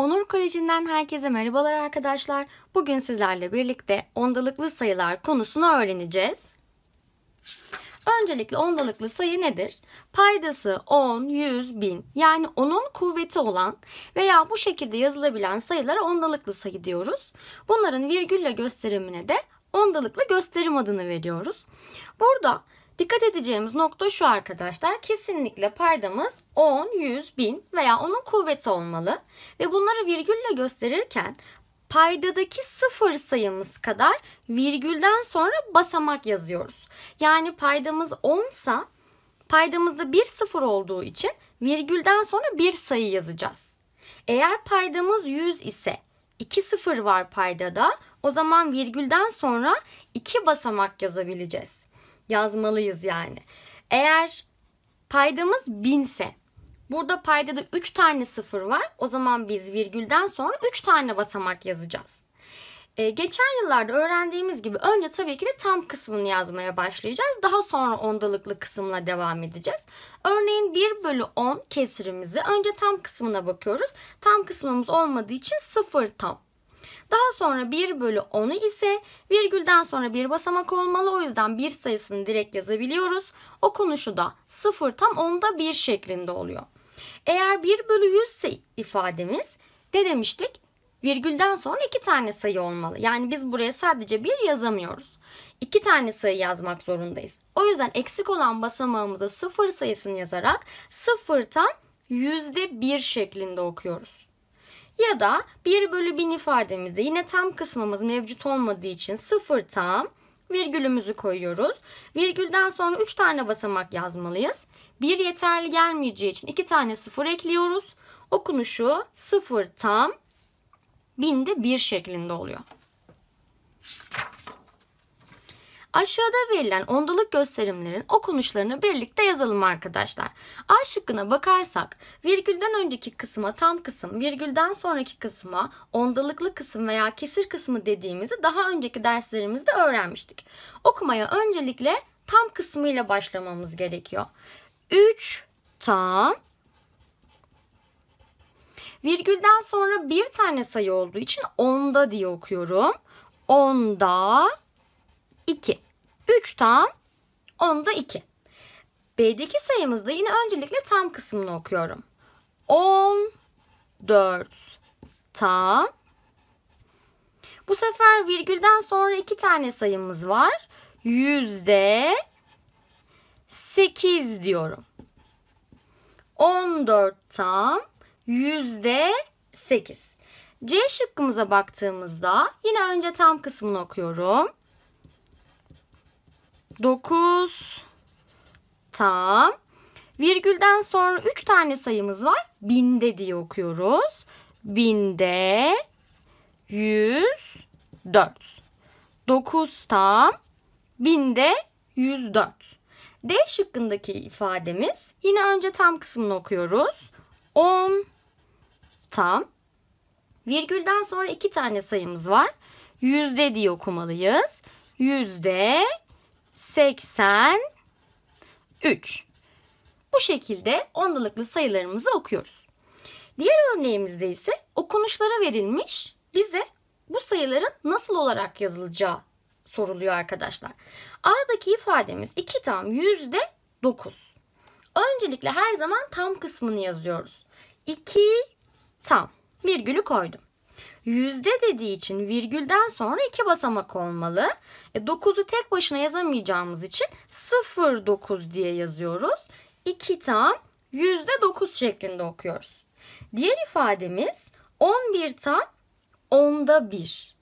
Onur Koleji'nden herkese merhabalar arkadaşlar. Bugün sizlerle birlikte ondalıklı sayılar konusunu öğreneceğiz. Öncelikle ondalıklı sayı nedir? Paydası 10, 100, 1000 yani onun kuvveti olan veya bu şekilde yazılabilen sayılara ondalıklı sayı diyoruz. Bunların virgülle gösterimine de ondalıklı gösterim adını veriyoruz. Burada Dikkat edeceğimiz nokta şu arkadaşlar. Kesinlikle paydamız 10, 100, 1000 veya onun kuvveti olmalı. Ve bunları virgülle gösterirken paydadaki sıfır sayımız kadar virgülden sonra basamak yazıyoruz. Yani paydamız 10 sa paydamızda bir sıfır olduğu için virgülden sonra bir sayı yazacağız. Eğer paydamız 100 ise 2 sıfır var paydada o zaman virgülden sonra 2 basamak yazabileceğiz yazmalıyız yani. Eğer paydamız 1000 ise burada da 3 tane sıfır var. O zaman biz virgülden sonra 3 tane basamak yazacağız. Ee, geçen yıllarda öğrendiğimiz gibi önce tabii ki de tam kısmını yazmaya başlayacağız. Daha sonra ondalıklı kısımla devam edeceğiz. Örneğin 1 bölü 10 kesirimizi önce tam kısmına bakıyoruz. Tam kısmımız olmadığı için 0 tam. Daha sonra 1 bölü 10'u ise virgülden sonra bir basamak olmalı. O yüzden 1 sayısını direkt yazabiliyoruz. Okunuşu da 0 tam onda 1 şeklinde oluyor. Eğer 1 bölü 100 ise ifademiz ne demiştik? Virgülden sonra iki tane sayı olmalı. Yani biz buraya sadece 1 yazamıyoruz. İki tane sayı yazmak zorundayız. O yüzden eksik olan basamağımıza sıfır sayısını yazarak sıfırtan yüzde bir şeklinde okuyoruz ya da 1 bölü 1000 ifademizde yine tam kısmımız mevcut olmadığı için 0 tam virgülümüzü koyuyoruz. Virgülden sonra 3 tane basamak yazmalıyız. 1 yeterli gelmeyeceği için 2 tane 0 ekliyoruz. Okunuşu 0 tam binde 1 şeklinde oluyor. Aşağıda verilen ondalık gösterimlerin okunuşlarını birlikte yazalım arkadaşlar. A şıkkına bakarsak virgülden önceki kısma tam kısım, virgülden sonraki kısma ondalıklı kısım veya kesir kısmı dediğimizi daha önceki derslerimizde öğrenmiştik. Okumaya öncelikle tam kısmıyla başlamamız gerekiyor. 3 tam Virgülden sonra bir tane sayı olduğu için onda diye okuyorum. Onda 2. 3 tam, 10 da 2. B'deki sayımızda yine öncelikle tam kısmını okuyorum. 10, 4 tam. Bu sefer virgülden sonra iki tane sayımız var. Yüzde 8 diyorum. 14 tam yüzde 8. C şıkkımıza baktığımızda yine önce tam kısmını okuyorum. 9 tam. Virgülden sonra 3 tane sayımız var. Binde diye okuyoruz. Binde 104. 9 tam. Binde 104. D şıkkındaki ifademiz yine önce tam kısmını okuyoruz. 10 tam. Virgülden sonra iki tane sayımız var. Yüzde diye okumalıyız. Yüzde 83. Bu şekilde ondalıklı sayılarımızı okuyoruz. Diğer örneğimizde ise okunuşlara verilmiş bize bu sayıların nasıl olarak yazılacağı soruluyor arkadaşlar. A'daki ifademiz 2 tam yüzde 9. Öncelikle her zaman tam kısmını yazıyoruz. 2 tam. Virgülü koydum yüzde dediği için virgülden sonra iki basamak olmalı. E, tek başına yazamayacağımız için 09 diye yazıyoruz. İki tam yüzde 9 şeklinde okuyoruz. Diğer ifademiz 11 tam onda 1.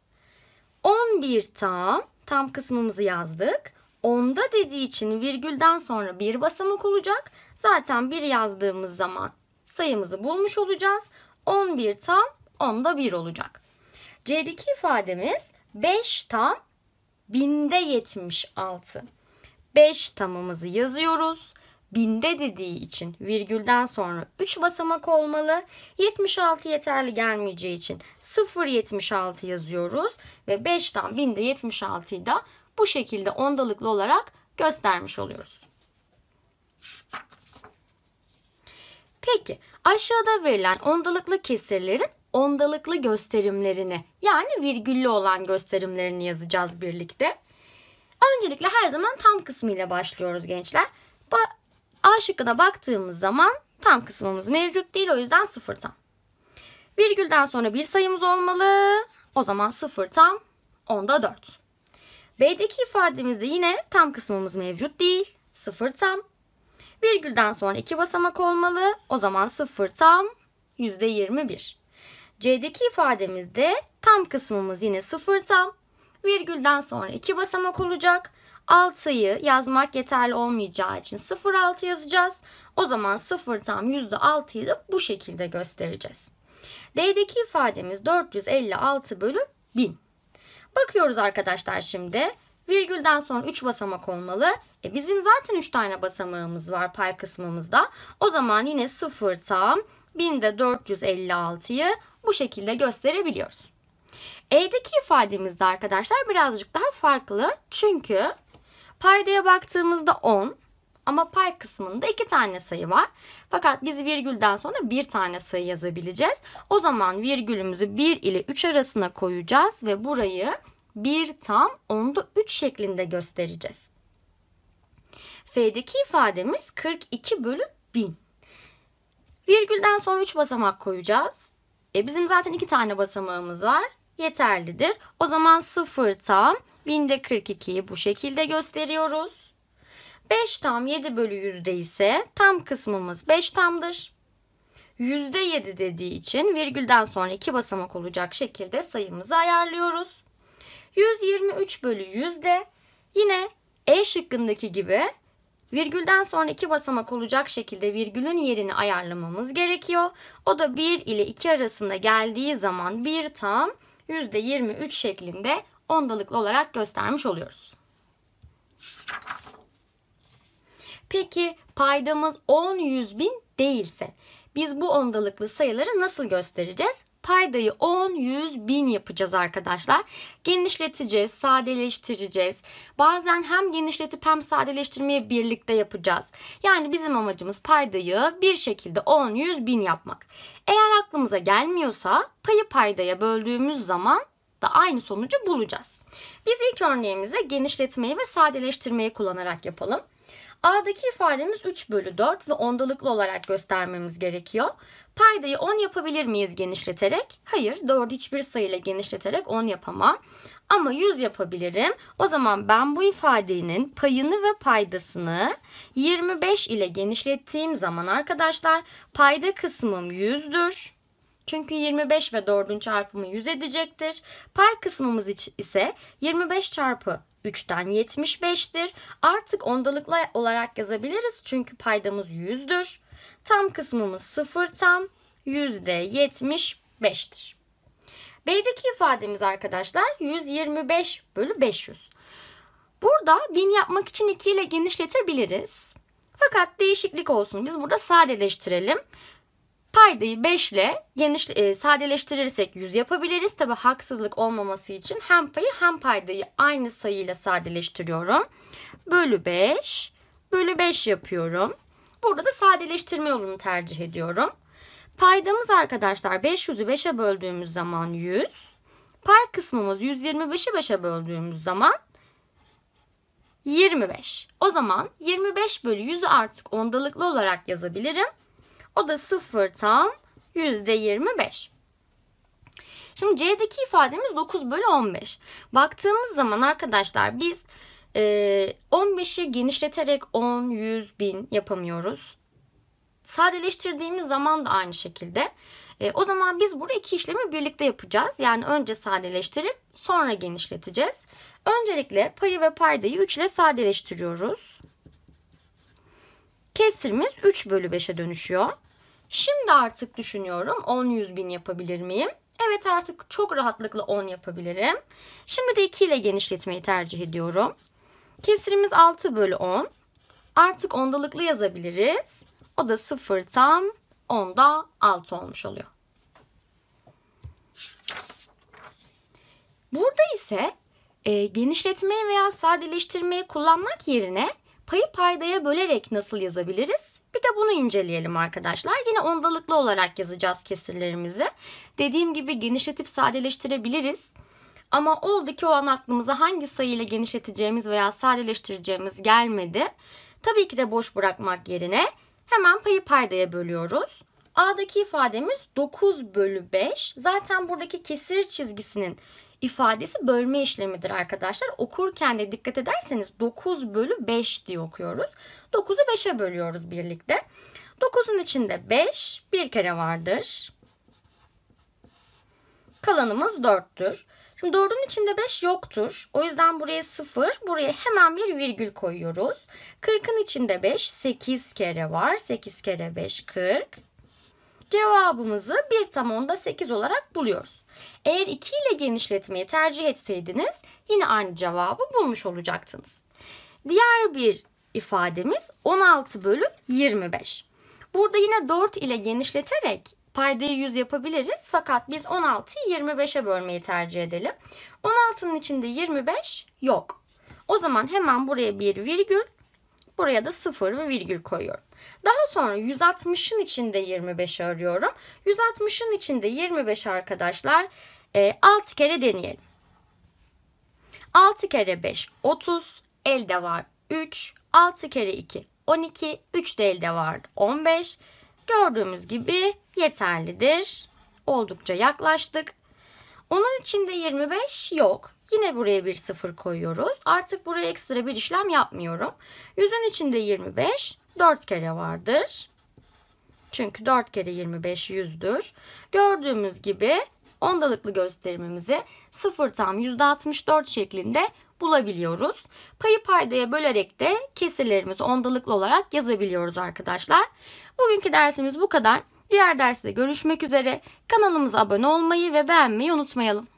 11 tam tam kısmımızı yazdık. Onda dediği için virgülden sonra bir basamak olacak. Zaten bir yazdığımız zaman sayımızı bulmuş olacağız. 11 tam onda 1 olacak. C'deki ifademiz 5 tam binde 76. 5 tamımızı yazıyoruz. Binde dediği için virgülden sonra 3 basamak olmalı. 76 yeterli gelmeyeceği için 0.76 yazıyoruz. Ve 5 tam binde 76'yı da bu şekilde ondalıklı olarak göstermiş oluyoruz. Peki aşağıda verilen ondalıklı kesirlerin ondalıklı gösterimlerini yani virgüllü olan gösterimlerini yazacağız birlikte. Öncelikle her zaman tam kısmı ile başlıyoruz gençler. Ba A şıkkına baktığımız zaman tam kısmımız mevcut değil o yüzden sıfır tam. Virgülden sonra bir sayımız olmalı. O zaman sıfır tam onda dört. B'deki ifademizde yine tam kısmımız mevcut değil. Sıfır tam. Virgülden sonra iki basamak olmalı. O zaman sıfır tam yüzde yirmi bir. C'deki ifademizde tam kısmımız yine sıfır tam. Virgülden sonra iki basamak olacak. 6'yı yazmak yeterli olmayacağı için 0,6 yazacağız. O zaman 0 tam %6'yı da bu şekilde göstereceğiz. D'deki ifademiz 456 bölü 1000. Bakıyoruz arkadaşlar şimdi. Virgülden sonra 3 basamak olmalı. E bizim zaten 3 tane basamağımız var pay kısmımızda. O zaman yine 0 tam 1000'de 456'yı bu şekilde gösterebiliyoruz. E'deki ifademizde arkadaşlar birazcık daha farklı. Çünkü paydaya baktığımızda 10 ama pay kısmında 2 tane sayı var. Fakat biz virgülden sonra 1 tane sayı yazabileceğiz. O zaman virgülümüzü 1 ile 3 arasına koyacağız ve burayı 1 tam onda 3 şeklinde göstereceğiz. F'deki ifademiz 42 bölü 1000. Virgülden sonra 3 basamak koyacağız. E bizim zaten iki tane basamağımız var. Yeterlidir. O zaman sıfır tam binde 42'yi bu şekilde gösteriyoruz. 5 tam 7 bölü yüzde ise tam kısmımız 5 tamdır. Yüzde 7 dediği için virgülden sonra iki basamak olacak şekilde sayımızı ayarlıyoruz. 123 bölü yüzde yine E şıkkındaki gibi Virgülden sonra iki basamak olacak şekilde virgülün yerini ayarlamamız gerekiyor. O da 1 ile 2 arasında geldiği zaman 1 tam %23 şeklinde ondalıklı olarak göstermiş oluyoruz. Peki paydamız 10 100 bin değilse biz bu ondalıklı sayıları nasıl göstereceğiz? Paydayı 10, 100, 1000 yapacağız arkadaşlar. Genişleteceğiz, sadeleştireceğiz. Bazen hem genişletip hem sadeleştirmeyi birlikte yapacağız. Yani bizim amacımız paydayı bir şekilde 10, 100, 1000 yapmak. Eğer aklımıza gelmiyorsa payı paydaya böldüğümüz zaman da aynı sonucu bulacağız. Biz ilk örneğimizi genişletmeyi ve sadeleştirmeyi kullanarak yapalım. A'daki ifademiz 3 bölü 4 ve ondalıklı olarak göstermemiz gerekiyor. Paydayı 10 yapabilir miyiz genişleterek? Hayır 4 hiçbir sayıyla genişleterek 10 yapamam. Ama 100 yapabilirim. O zaman ben bu ifadenin payını ve paydasını 25 ile genişlettiğim zaman arkadaşlar payda kısmım 100'dür. Çünkü 25 ve 4'ün çarpımı 100 edecektir. Pay kısmımız ise 25 çarpı 3'ten 75'tir. Artık ondalıkla olarak yazabiliriz çünkü paydamız 100'dür. Tam kısmımız 0 tam %75'tir. B'deki ifademiz arkadaşlar 125 bölü 500. Burada 1000 yapmak için 2 ile genişletebiliriz. Fakat değişiklik olsun. Biz burada sadeleştirelim. Paydayı 5 ile geniş, e, sadeleştirirsek 100 yapabiliriz. Tabi haksızlık olmaması için hem payı hem paydayı aynı sayıyla sadeleştiriyorum. Bölü 5 bölü 5 yapıyorum. Burada da sadeleştirme yolunu tercih ediyorum. Paydamız arkadaşlar 500'ü 5'e böldüğümüz zaman 100. Pay kısmımız 125'i 5'e böldüğümüz zaman 25. O zaman 25 bölü 100'ü artık ondalıklı olarak yazabilirim. O da 0 tam %25. Şimdi C'deki ifademiz 9 bölü 15. Baktığımız zaman arkadaşlar biz 15'i e, genişleterek 10, 100, 1000 yapamıyoruz. Sadeleştirdiğimiz zaman da aynı şekilde. E, o zaman biz burada iki işlemi birlikte yapacağız. Yani önce sadeleştirip sonra genişleteceğiz. Öncelikle payı ve paydayı 3 ile sadeleştiriyoruz. Kesirimiz 3 bölü 5'e dönüşüyor. Şimdi artık düşünüyorum 10-100 bin yapabilir miyim? Evet artık çok rahatlıkla 10 yapabilirim. Şimdi de 2 ile genişletmeyi tercih ediyorum. Kesirimiz 6 bölü 10. Artık ondalıklı yazabiliriz. O da 0 tam 10'da 6 olmuş oluyor. Burada ise e, genişletmeyi veya sadeleştirmeyi kullanmak yerine Payı paydaya bölerek nasıl yazabiliriz? Bir de bunu inceleyelim arkadaşlar. Yine ondalıklı olarak yazacağız kesirlerimizi. Dediğim gibi genişletip sadeleştirebiliriz. Ama oldu ki o an aklımıza hangi sayıyla genişleteceğimiz veya sadeleştireceğimiz gelmedi. Tabii ki de boş bırakmak yerine hemen payı paydaya bölüyoruz. A'daki ifademiz 9 bölü 5. Zaten buradaki kesir çizgisinin ifadesi bölme işlemidir arkadaşlar. Okurken de dikkat ederseniz 9 bölü 5 diye okuyoruz. 9'u 5'e bölüyoruz birlikte. 9'un içinde 5 bir kere vardır. Kalanımız 4'tür. Şimdi 4'ün içinde 5 yoktur. O yüzden buraya 0, buraya hemen bir virgül koyuyoruz. 40'ın içinde 5 8 kere var. 8 kere 5 40. Cevabımızı 1 tam onda 8 olarak buluyoruz. Eğer 2 ile genişletmeyi tercih etseydiniz yine aynı cevabı bulmuş olacaktınız. Diğer bir ifademiz 16 bölü 25. Burada yine 4 ile genişleterek paydayı 100 yapabiliriz. Fakat biz 16'yı 25'e bölmeyi tercih edelim. 16'nın içinde 25 yok. O zaman hemen buraya bir virgül, buraya da 0 ve virgül koyuyorum. Daha sonra 160'ın içinde 25 arıyorum. 160'ın içinde 25 arkadaşlar e, 6 kere deneyelim. 6 kere 5 30 elde var 3 6 kere 2 12 3 de elde var 15 gördüğümüz gibi yeterlidir. Oldukça yaklaştık. Onun içinde 25 yok. Yine buraya bir sıfır koyuyoruz. Artık buraya ekstra bir işlem yapmıyorum. Yüzün içinde 25, 4 kere vardır. Çünkü 4 kere 25 100'dür. Gördüğümüz gibi ondalıklı gösterimimizi 0 tam %64 şeklinde bulabiliyoruz. Payı paydaya bölerek de kesirlerimizi ondalıklı olarak yazabiliyoruz arkadaşlar. Bugünkü dersimiz bu kadar. Diğer derste görüşmek üzere. Kanalımıza abone olmayı ve beğenmeyi unutmayalım.